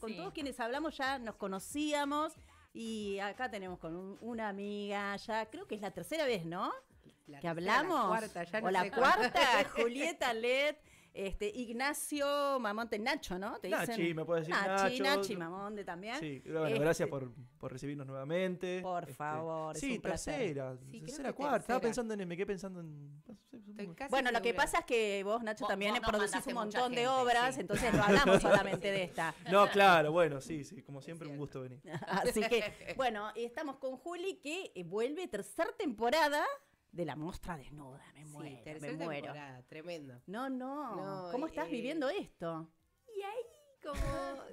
con todos quienes hablamos ya nos conocíamos. Y acá tenemos con una amiga, ya creo que es la tercera vez, ¿no? La que hablamos. La o la cuarta, Julieta Led. Este, Ignacio Mamonte, Nacho, ¿no? ¿Te Nachi, me puedes decir Nacho. Nachi Mamonte también. Sí, gracias este, por, por, recibirnos nuevamente. Por este, favor, Sí, tercera, tercera, cuarta. Estaba pensando en, me quedé pensando en, bueno, lo que pasa es que vos, Nacho, también producís un montón de obras, entonces no hablamos solamente de esta. No, claro, bueno, sí, sí, como siempre un gusto venir. Así que, bueno, y estamos con Juli que eh, vuelve tercera temporada de la mostra desnuda. Me muero, sí, Temporada, tremendo. No, no, ¿Cómo estás eh, viviendo esto? Y ahí como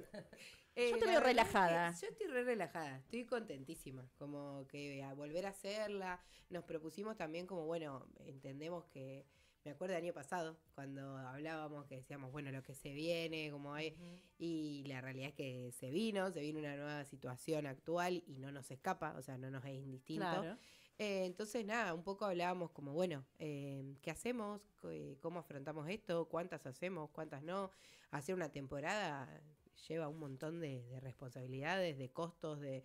yo eh, estoy relajada. yo estoy relajada, estoy contentísima. Como que a volver a hacerla. Nos propusimos también como, bueno, entendemos que me acuerdo del año pasado, cuando hablábamos que decíamos, bueno, lo que se viene, como hay, y la realidad es que se vino, se vino una nueva situación actual y no nos escapa, o sea, no nos es indistinto. Eh, entonces, nada, un poco hablábamos como, bueno, eh, ¿qué hacemos? ¿Cómo afrontamos esto? ¿Cuántas hacemos? ¿Cuántas no? Hacer una temporada lleva un montón de, responsabilidades, de costos, de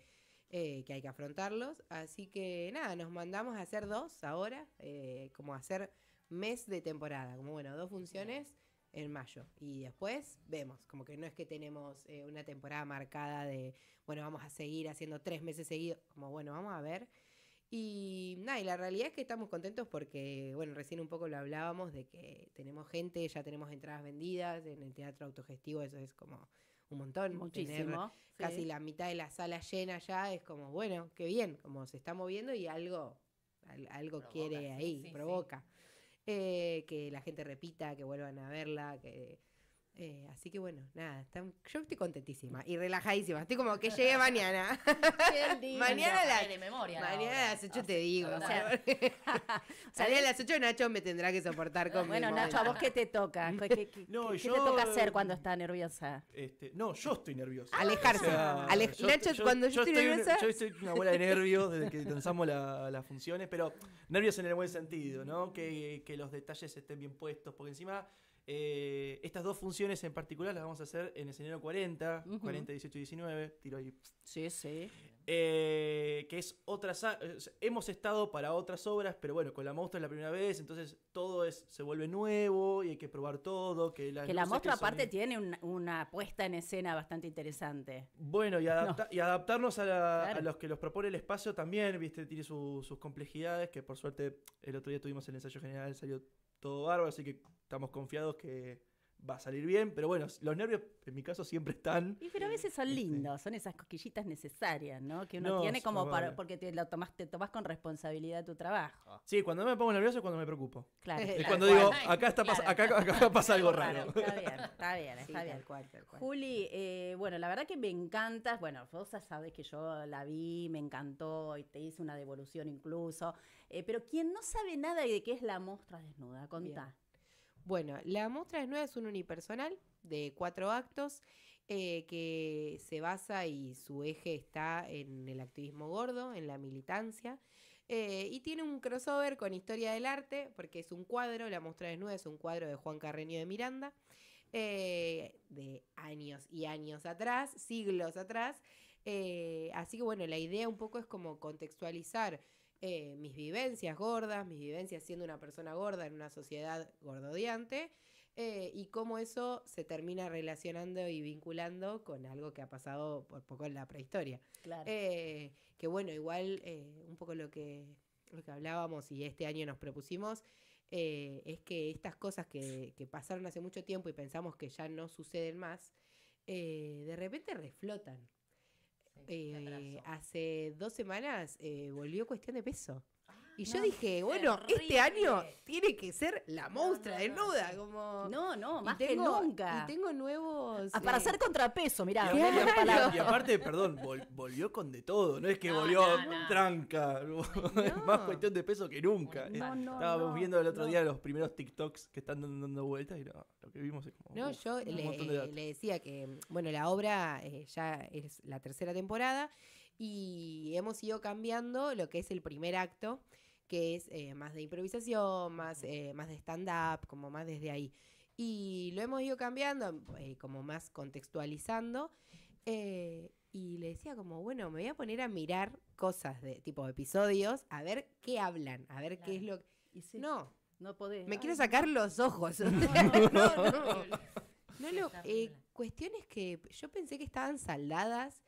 eh, que hay que afrontarlos. Así que nada, nos mandamos a hacer dos ahora, eh, como hacer mes de temporada, como bueno, dos funciones en mayo. Y después vemos, como que no es que tenemos eh, una temporada marcada de, bueno, vamos a seguir haciendo tres meses seguidos, como bueno, vamos a ver. Y nada, y la realidad es que estamos contentos porque, bueno, recién un poco lo hablábamos de que tenemos gente, ya tenemos entradas vendidas en el teatro autogestivo, eso es como un montón. Muchísimo. Casi la mitad de la sala llena ya es como, bueno, qué bien, como se está moviendo y algo, algo quiere ahí, provoca. Eh, que la gente repita, que vuelvan a verla, que eh, así que bueno, nada, yo estoy contentísima y relajadísima. Estoy como que llegue mañana. mañana de memoria, mañana a las 8 te ah, digo. O sea, salí a las 8 Nacho me tendrá que soportar conmigo. Bueno, Nacho, ¿a vos qué te toca? ¿Qué, te toca hacer cuando está nerviosa? Este, no, yo estoy nerviosa. Alejarse. Nacho, cuando yo, estoy nerviosa. Yo estoy una bola de nervios desde que lanzamos las funciones, pero nervios en el buen sentido, ¿no? Que, que los detalles estén bien puestos, porque encima eh, estas dos funciones en particular las vamos a hacer en escenario 40, 40, 18 y 19. Tiro ahí. Sí, sí. Eh, que es otra. Eh, hemos estado para otras obras, pero bueno, con la monstrua es la primera vez, entonces todo es, se vuelve nuevo y hay que probar todo. Que la, monstrua aparte, tiene una puesta en escena bastante interesante. Bueno, y, adaptarnos a, los que los propone el espacio también, viste, tiene sus complejidades, que por suerte el otro día tuvimos el ensayo general, salió todo bárbaro, así que estamos confiados que, va a salir bien, pero bueno, los nervios en mi caso siempre están. Y pero a veces son este, lindos, son esas cosquillitas necesarias, ¿no? Que uno tiene como para, porque te lo tomás, te con responsabilidad tu trabajo. Sí, cuando me pongo nervioso es cuando me preocupo. Claro. Es cuando digo, acá está pasa, acá, acá, pasa algo raro. Está bien, está bien, está bien. Juli, eh, bueno, la verdad que me encantas, bueno, vos sabes que yo la vi, me encantó y te hice una devolución incluso, eh, pero quien no sabe nada de qué es la mostra desnuda, contá. Bueno, la muestra Nueva es un unipersonal de cuatro actos eh, que se basa y su eje está en el activismo gordo, en la militancia. Eh, y tiene un crossover con Historia del Arte, porque es un cuadro, la muestra desnuda es un cuadro de Juan Carreño de Miranda, eh, de años y años atrás, siglos atrás. así que bueno, la idea un poco es como contextualizar eh, mis vivencias gordas, mis vivencias siendo una persona gorda en una sociedad gordodiante, eh, y cómo eso se termina relacionando y vinculando con algo que ha pasado por poco en la prehistoria. Eh, que bueno, igual un poco lo que, lo que hablábamos y este año nos propusimos es que estas cosas que, pasaron hace mucho tiempo y pensamos que ya no suceden más, de repente reflotan. Eh, hace dos semanas eh, volvió cuestión de peso. Y yo dije, bueno, este año tiene que ser la monstrua desnuda. No, no, como... no, más que nunca. Y tengo nuevos. Ah, para eh, hacer contrapeso, mirá. Y, aparte, perdón, volvió con de todo. No es que volvió tranca. más cuestión de peso que nunca. Eh, estábamos viendo el otro día los primeros TikToks que están dando, vueltas y lo que vimos es como. No, yo le, decía que, bueno, la obra eh, ya es la tercera temporada y hemos ido cambiando lo que es el primer acto que es eh, más de improvisación, más, eh, más de stand-up, como más desde ahí. Y lo hemos ido cambiando, eh, como más contextualizando. y le decía como, bueno, me voy a poner a mirar cosas de tipo episodios, a ver qué hablan, a ver qué es lo que... no, no podés. Me quiero sacar los ojos. no, no, no. cuestiones que yo pensé que estaban saldadas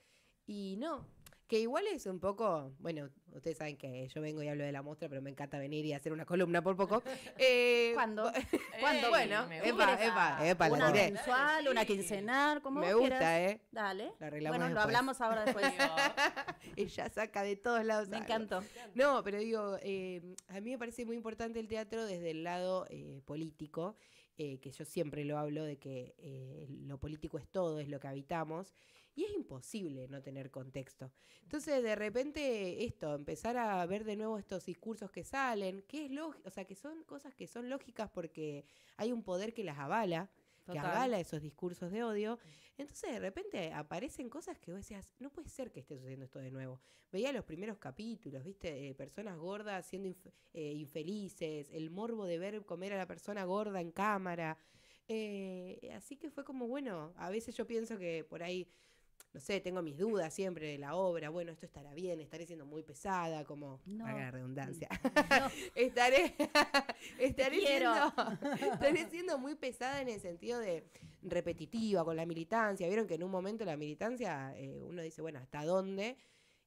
y no, que igual es un poco, bueno, ustedes saben que yo vengo y hablo de la muestra, pero me encanta venir y hacer una columna por poco. Eh, ¿Cuándo? Eh, bueno, epa, epa, una diré. mensual, una quincenal, como Me gusta, ¿eh? Dale. bueno, lo hablamos ahora después. Ella saca de todos lados. Me encantó. No, pero digo, eh, a mí me parece muy importante el teatro desde el lado político, que yo siempre lo hablo de que lo político es todo, es lo que habitamos y es imposible no tener contexto. Entonces, de repente, esto, empezar a ver de nuevo estos discursos que salen, que es o sea, que son cosas que son lógicas porque hay un poder que las avala. que avala esos discursos de odio. Entonces de repente aparecen cosas que vos decías, no puede ser que esté sucediendo esto de nuevo. Veía los primeros capítulos, viste, eh, personas gordas siendo eh, infelices, el morbo de ver comer a la persona gorda en cámara. Eh, así que fue como, bueno, a veces yo pienso que por ahí no sé, tengo mis dudas siempre de la obra, bueno, esto estará bien, estaré siendo muy pesada, como no. haga redundancia. estaré estaré siendo, estaré siendo muy pesada en el sentido de repetitiva con la militancia. Vieron que en un momento la militancia eh, uno dice, bueno, ¿hasta dónde?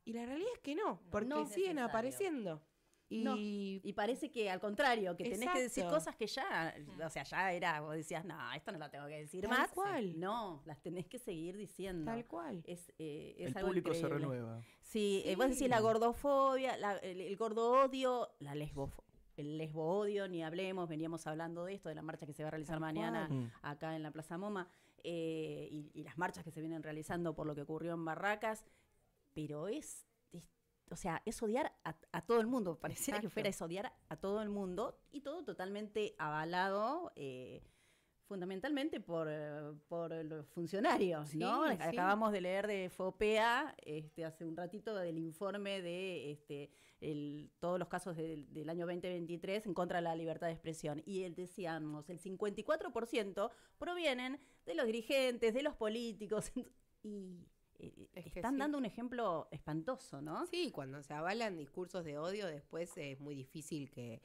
Y la realidad es que no, porque siguen apareciendo. Y, parece que al contrario, que tenés que decir cosas que ya, o sea, ya era, vos decías, no, esto no lo tengo que decir Tal más. cual. No, las tenés que seguir diciendo. Tal cual. Es, eh, el público se renueva. Sí, eh, vos decís la gordofobia, el, gordo odio, la lesbofobia el lesbo odio, ni hablemos, veníamos hablando de esto, de la marcha que se va a realizar mañana mm. acá en la Plaza Moma, eh, y, las marchas que se vienen realizando por lo que ocurrió en Barracas, pero es o sea, es odiar a, todo el mundo, pareciera que fuera es odiar a todo el mundo y todo totalmente avalado. Eh, fundamentalmente por, los funcionarios, ¿no? Acabamos de leer de FOPEA este, hace un ratito del informe de este, todos los casos del año 2023 en contra de la libertad de expresión. Y él decíamos, el 54% provienen de los dirigentes, de los políticos. Y eh, están dando un ejemplo espantoso, ¿no? Sí, cuando se avalan discursos de odio, después es muy difícil que,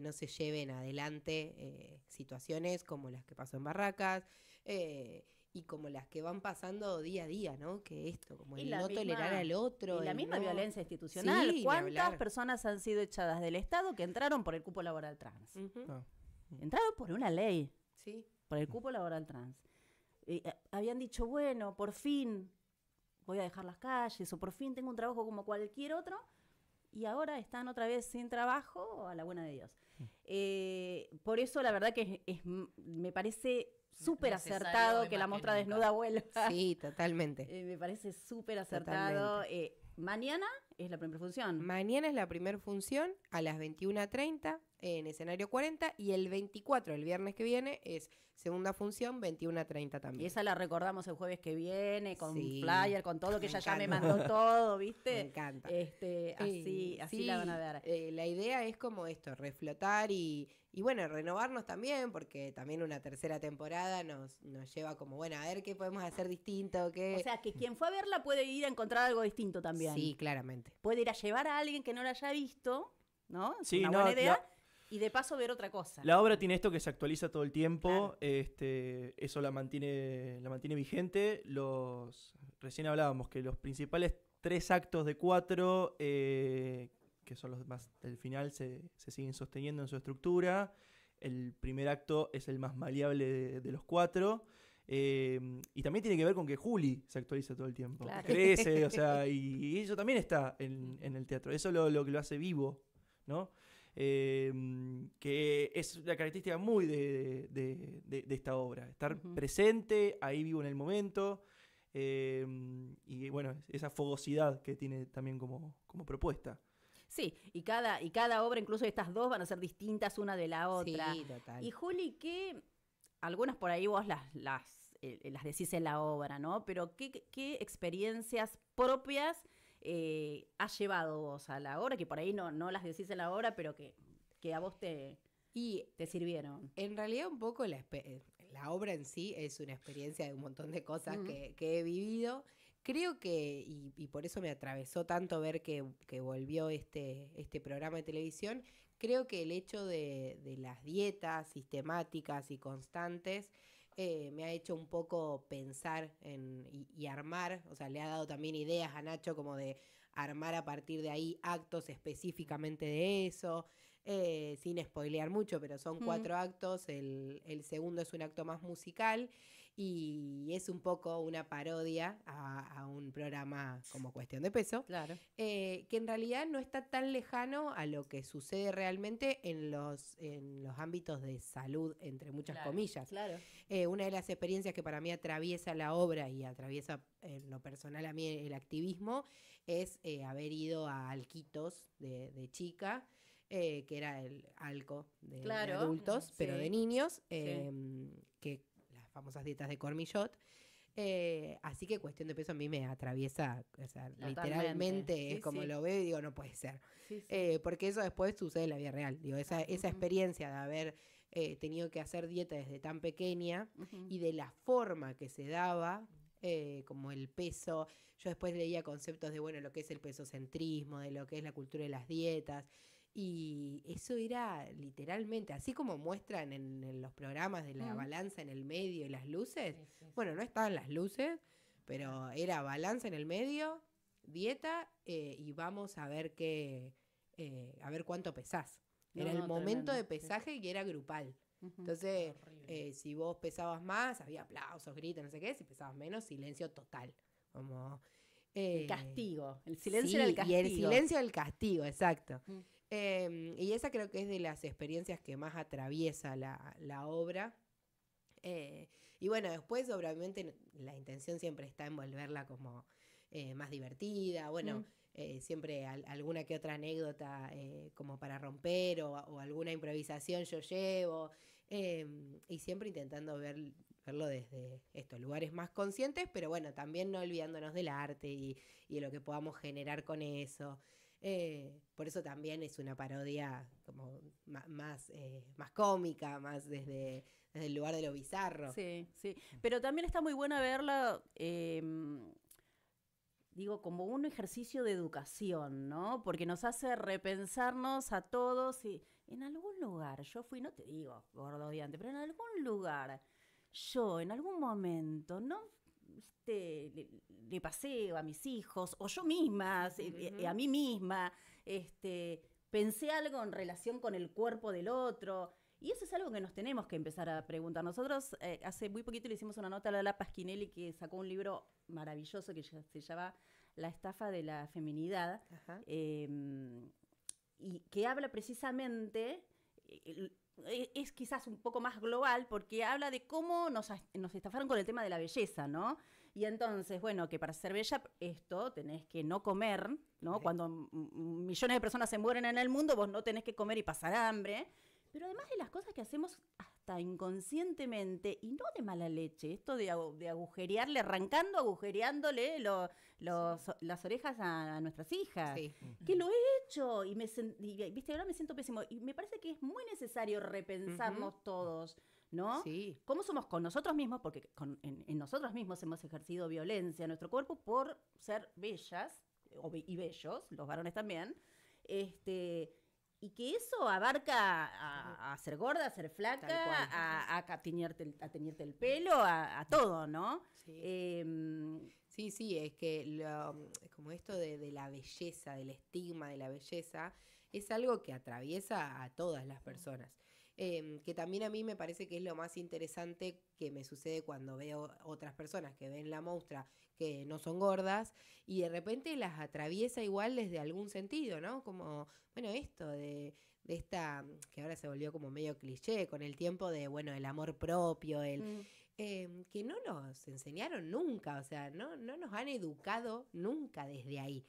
no se lleven adelante eh, situaciones como las que pasó en Barracas eh, y como las que van pasando día a día, ¿no? Que esto, como el no tolerar al otro. Y la misma violencia institucional. ¿Cuántas personas han sido echadas del Estado que entraron por el cupo laboral trans? entrado Entraron por una ley. Sí. Por el cupo laboral trans. habían dicho, bueno, por fin voy a dejar las calles o por fin tengo un trabajo como cualquier otro y ahora están otra vez sin trabajo a la buena de Dios. Mm. Eh, por eso la verdad que es, eh, me parece súper acertado que la muestra desnuda vuelva. Sí, totalmente. me eh, parece súper acertado. mañana es la primera función. Mañana es la primera función a las 21.30 en escenario 40 y el 24, el viernes que viene, es segunda función 21:30 también. Y esa la recordamos el jueves que viene con flyer, con todo, que ella ya me mandó todo, ¿viste? Me encanta. Este, así, así la van a ver. Eh, la idea es como esto, reflotar y, bueno, renovarnos también, porque también una tercera temporada nos, nos lleva como, bueno, a ver qué podemos hacer distinto, qué... O sea, que quien fue a verla puede ir a encontrar algo distinto también. Sí, claramente. Puede ir a llevar a alguien que no la haya visto. ¿no? sí, una no, y de paso ver otra cosa. La obra tiene esto que se actualiza todo el tiempo, este, eso la mantiene, la mantiene vigente. Los, recién hablábamos que los principales tres actos de cuatro, eh, que son los más del final, se, siguen sosteniendo en su estructura. El primer acto es el más maleable de, los cuatro. Eh, y también tiene que ver con que Juli se actualiza todo el tiempo. Crece, o sea, y, eso también está en, el teatro. Eso es lo, lo que lo hace vivo, ¿no? Em, que es la característica muy de, esta obra, estar presente, ahí vivo en el momento, em, y bueno, esa fogosidad que tiene también como, como propuesta. Sí, y cada, y cada obra, incluso estas dos, van a ser distintas una de la otra. Y Juli, qué algunas por ahí vos las, eh, las, decís en la obra, ¿no? Pero ¿qué, qué experiencias propias eh, has llevado vos a la obra, Que por ahí no, no las decís en la obra, pero que, a vos te, y te sirvieron. En realidad un poco eh, la, obra en sí es una experiencia de un montón de cosas que, he vivido. Creo que, y, por eso me atravesó tanto ver que, volvió este, este, programa de televisión, creo que el hecho de las dietas sistemáticas y constantes eh, me ha hecho un poco pensar en, y, y, armar, o sea, le ha dado también ideas a Nacho como de armar a partir de ahí actos específicamente de eso, eh, sin spoilear mucho, pero son cuatro actos, el, segundo es un acto más musical y es un poco una parodia a, un programa como cuestión de peso, eh, que en realidad no está tan lejano a lo que sucede realmente en los, ámbitos de salud, entre muchas comillas. Claro. Eh, una de las experiencias que para mí atraviesa la obra y atraviesa lo personal a mí el activismo es haber ido a Alquitos de chica. Eh, que era el alco de, adultos, mm, pero de niños, em, que las famosas dietas de Cormillot. Eh, así que cuestión de peso a mí me atraviesa, literalmente es como lo veo y digo, no puede ser. Eh, porque eso después sucede en la vida real. Digo, esa, experiencia de haber tenido que hacer dieta desde tan pequeña y de la forma que se daba. como el peso, yo después leía conceptos de bueno lo que es el pesocentrismo, de lo que es la cultura de las dietas, y eso era literalmente, así como muestran en, los programas de la mm. balanza en el medio y las luces, bueno, no estaban las luces, pero era balanza en el medio, dieta eh, y vamos a ver qué, eh, a ver cuánto pesás. era el momento de pesaje y era grupal. Entonces, eh, si vos pesabas más, había aplausos, gritos, no sé qué, si pesabas menos, silencio total. Como, eh, castigo, el silencio del castigo. Y el silencio del castigo, exacto. Em, y esa creo que es de las experiencias que más atraviesa la, obra. Eh, y bueno, después obviamente la intención siempre está en volverla como eh, más divertida, bueno, mm. siempre alguna que otra anécdota como para romper o, alguna improvisación yo llevo, em, y siempre intentando ver verlo desde estos lugares más conscientes, pero bueno, también no olvidándonos del arte y, de lo que podamos generar con eso. Eh, por eso también es una parodia como más, eh, más cómica, más desde, el lugar de lo bizarro. Sí, sí. Pero también está muy buena verla, em, digo, como un ejercicio de educación, ¿no? Porque nos hace repensarnos a todos y en algún lugar, yo fui, no te digo, gordo odiante, pero en algún lugar yo en algún momento no este, le, pasé a mis hijos o yo misma, eh, eh, a, mí misma, este, pensé algo en relación con el cuerpo del otro. Y eso es algo que nos tenemos que empezar a preguntar. Nosotros eh, hace muy poquito le hicimos una nota a Lala Pasquinelli que sacó un libro maravilloso que se llama La estafa de la feminidad, em, y que habla precisamente eh, es quizás un poco más global porque habla de cómo nos, nos estafaron con el tema de la belleza, ¿no? Y entonces, bueno, que para ser bella, esto tenés que no comer, ¿no? Cuando millones de personas se mueren en el mundo, vos no tenés que comer y pasar hambre. Pero además de las cosas que hacemos hasta inconscientemente y no de mala leche, esto de, de agujerearle, arrancando, agujereándole lo, las orejas a, nuestras hijas. Sí. Que lo he hecho y me viste, ahora me siento pésimo y me parece que es muy necesario repensarnos todos. ¿no? Sí. ¿Cómo somos con nosotros mismos? Porque en, nosotros mismos hemos ejercido violencia a nuestro cuerpo por ser bellas y bellos, los varones también. Este, y que eso abarca a, ser gorda, a ser flaca, a, a, teñirte el, pelo, a, todo, ¿no? Em, Sí, sí, es que lo, como esto de, la belleza, del estigma de la belleza, es algo que atraviesa a todas las personas. Em, que también a mí me parece que es lo más interesante que me sucede cuando veo otras personas que ven la muestra que no son gordas y de repente las atraviesa igual desde algún sentido, ¿no? Como, bueno, esto de, de esta, que ahora se volvió como medio cliché con el tiempo de, bueno, el amor propio, el... Mm. Em, que no nos enseñaron nunca, o sea, no, no nos han educado nunca desde ahí.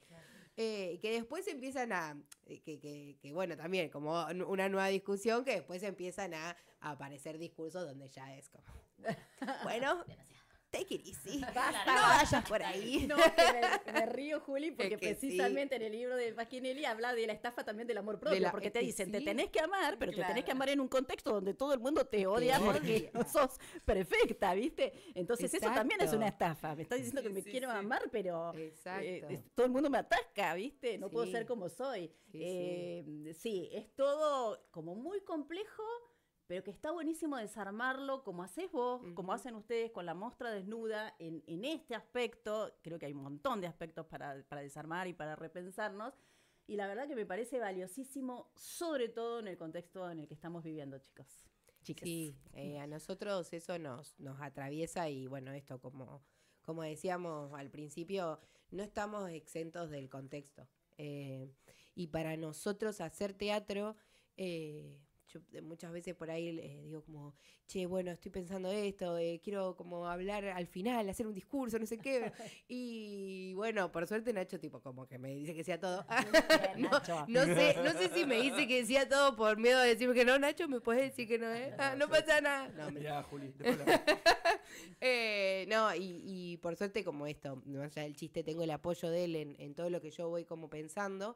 Eh, que después empiezan a, eh, que, que, bueno, también como una nueva discusión, que después empiezan a aparecer discursos donde ya es como, bueno, take it no vayas por ahí. No, me, río, Juli, porque precisamente en el libro de Pasquinelli habla de la estafa también del amor propio, porque te dicen, te tenés que amar, pero te tenés que amar en un contexto donde todo el mundo te odia porque no sos perfecta, ¿viste? Entonces eso también es una estafa. Me estás diciendo que me quiero amar, pero eh, todo el mundo me atasca, ¿viste? No puedo ser como soy. Eh, sí, es todo como muy complejo pero que está buenísimo desarmarlo como haces vos, como hacen ustedes con la mostra desnuda en, este aspecto. Creo que hay un montón de aspectos para, desarmar y para repensarnos. Y la verdad que me parece valiosísimo, sobre todo en el contexto en el que estamos viviendo, chicos. Sí, eh, a nosotros eso nos, atraviesa y bueno, esto como, como decíamos al principio, no estamos exentos del contexto. Eh, y para nosotros hacer teatro eh, yo muchas veces por ahí digo como, che, bueno, estoy pensando esto, eh, quiero como hablar al final, hacer un discurso, no sé qué. y bueno, por suerte Nacho tipo como que me dice que sea todo. no, sé, no sé si me dice que sea todo por miedo de decirme que no, Nacho, me puedes decir que no, ¿eh? no ah, pasa nada. No, me... Juli, eh, no y, por suerte como esto, más allá del chiste, tengo el apoyo de él en, en todo lo que yo voy como pensando.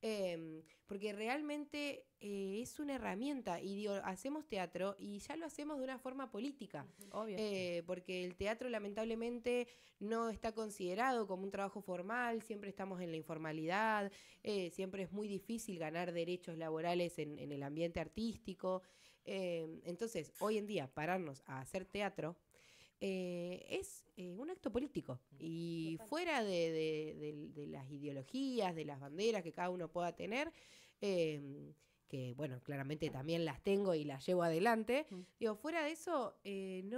Em, porque realmente eh, es una herramienta y digo, hacemos teatro y ya lo hacemos de una forma política. Obvio. Eh, porque el teatro lamentablemente no está considerado como un trabajo formal, siempre estamos en la informalidad, eh, siempre es muy difícil ganar derechos laborales en el ambiente artístico. Em, entonces, hoy en día, pararnos a hacer teatro eh, es eh, un acto político. Y fuera de, las ideologías, de las banderas que cada uno pueda tener, em, que bueno, claramente también las tengo y las llevo adelante, digo, fuera de eso, eh, mm,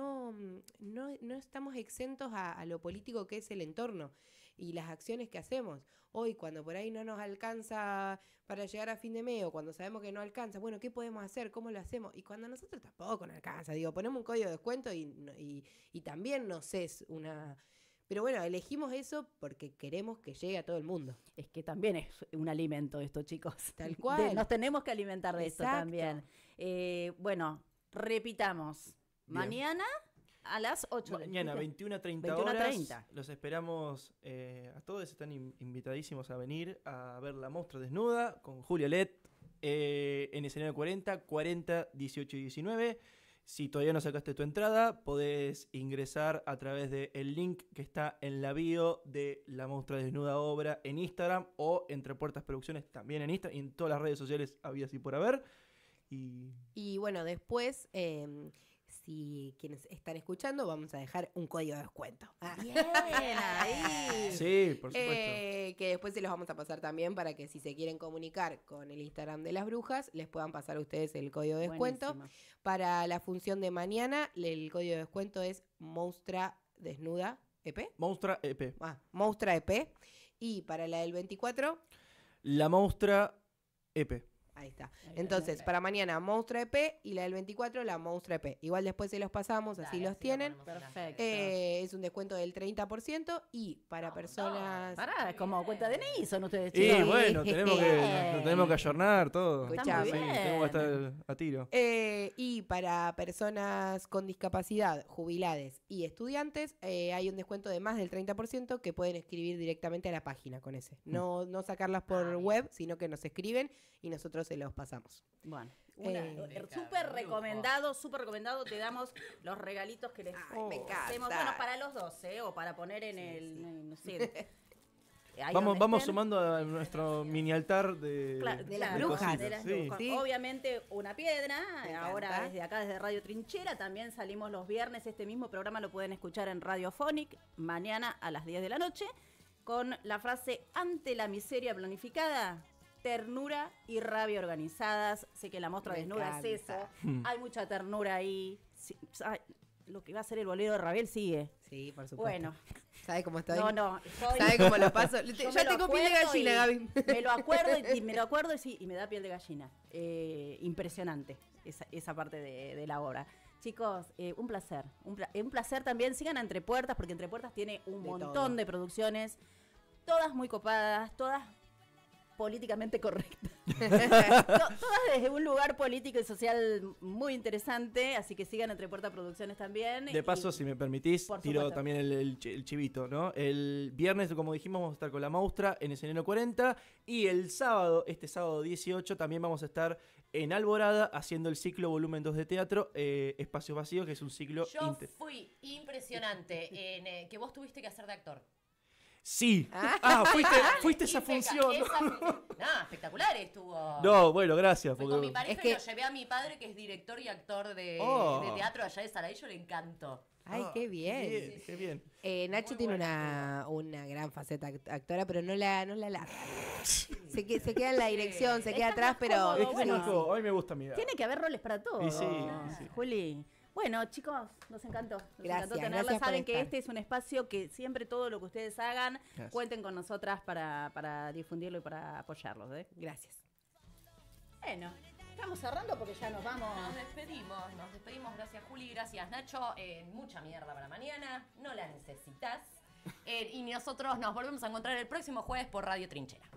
no, no, estamos exentos a, lo político que es el entorno y las acciones que hacemos. Hoy, cuando por ahí no nos alcanza para llegar a fin de mes o cuando sabemos que no alcanza, bueno, ¿qué podemos hacer? ¿Cómo lo hacemos? Y cuando nosotros tampoco nos alcanza, digo, ponemos un código de descuento y, y, también nos es una... Pero bueno, elegimos eso porque queremos que llegue a todo el mundo. Es que también es un alimento esto, chicos. Tal cual. nos tenemos que alimentar de esto también. Eh, bueno, repitamos. Mañana a las 8. Mañana, la a 30 21 horas. Los esperamos eh, a todos. Están invitadísimos a venir a ver la mostra desnuda con Julia Let eh, en escenario 40, 40, 18 y 19. Si todavía no sacaste tu entrada, podés ingresar a través del link que está en la bio de La Mostra Desnuda Obra en Instagram o Entre Puertas Producciones también en Instagram y en todas las redes sociales había así por haber. Y, bueno, después eh, y quienes están escuchando, vamos a dejar un código de descuento. Ah. ahí. Sí, por supuesto. Eh, que después se los vamos a pasar también para que si se quieren comunicar con el Instagram de las brujas, les puedan pasar a ustedes el código de descuento. Para la función de mañana, el código de descuento es Monstra Desnuda EP. Monstra EP. Ah, Monstra EP. Y para la del 24. La Monstra EP. Ahí está. Entonces, para mañana, Monstruo EP y la del 24, la Monstruo EP. Igual después se los pasamos, así los tienen. Perfecto. Eh, es un descuento del 30% y para personas. Pará, es como cuenta de NI, son ustedes chicos. Y bueno, tenemos que, tenemos que ayornar todo. que estar a tiro. Eh, y para personas con discapacidad, jubilades y estudiantes, eh, hay un descuento de más del 30% que pueden escribir directamente a la página con ese. Mm. No, no sacarlas por ah, web, sino que nos escriben y nosotros los pasamos. Bueno, eh, eh, súper recomendado, súper recomendado. Te damos los regalitos que les hacemos. para los dos, eh, O para poner en el. Vamos, vamos sumando a nuestro mini altar de, de las brujas. Obviamente una piedra. Ahora desde acá, desde Radio Trinchera, también salimos los viernes. Este mismo programa lo pueden escuchar en Radio Fonic mañana a las 10 de la noche con la frase ante la miseria planificada ternura y rabia organizadas. Sé que la muestra desnuda es eso. Hmm. Hay mucha ternura ahí. lo que va a ser el bolero de Rabel sigue. Sí, por supuesto. Bueno. ¿Sabes cómo estoy? No, no. ¿Sabes cómo lo paso? Yo ya tengo piel de gallina, Gaby. Me lo acuerdo y, me lo acuerdo y sí, y me da piel de gallina. Eh, impresionante esa, parte de, la obra. Chicos, eh, un placer. Eh, un, placer también. Sigan a Entre Puertas, porque Entre Puertas tiene un montón de producciones, todas muy copadas, todas políticamente correcta. Todas desde un lugar político y social muy interesante, así que sigan Entre Puerta Producciones también. De paso, si me permitís, tiro también el, chivito, ¿no? El viernes, como dijimos, vamos a estar con La Maustra en escenario 40 y el sábado, este sábado 18, también vamos a estar en Alborada haciendo el ciclo volumen 2 de teatro, eh, Espacios Vacíos, que es un ciclo... Yo fui impresionante en eh, que vos tuviste que hacer de actor. Sí. Ah, ah fuiste, a esa función. ¡Ah, espectacular estuvo. No, bueno, gracias. Porque... Con mi pareja es que... lo llevé a mi padre, que es director y actor de, oh. teatro allá de yo le encantó. Ay, qué ah, bien. Qué bien. Eh, Nacho tiene una, una, gran faceta actora, pero no la, no la larga. se, queda en la dirección, se queda atrás, pero. es que me gusta mirar. Tiene que haber roles para todos. Ah. sí, Juli. Bueno, chicos, nos encantó. Nos encantó tenerla. Saben que este es un espacio que siempre todo lo que ustedes hagan, cuenten con nosotras para, difundirlo y para apoyarlos. ¿eh? Gracias. Bueno. Estamos cerrando porque ya nos vamos. Nos despedimos, nos despedimos. Gracias, Juli. Gracias, Nacho. Eh, mucha mierda para mañana. No la necesitas. Eh, y nosotros nos volvemos a encontrar el próximo jueves por Radio Trinchera.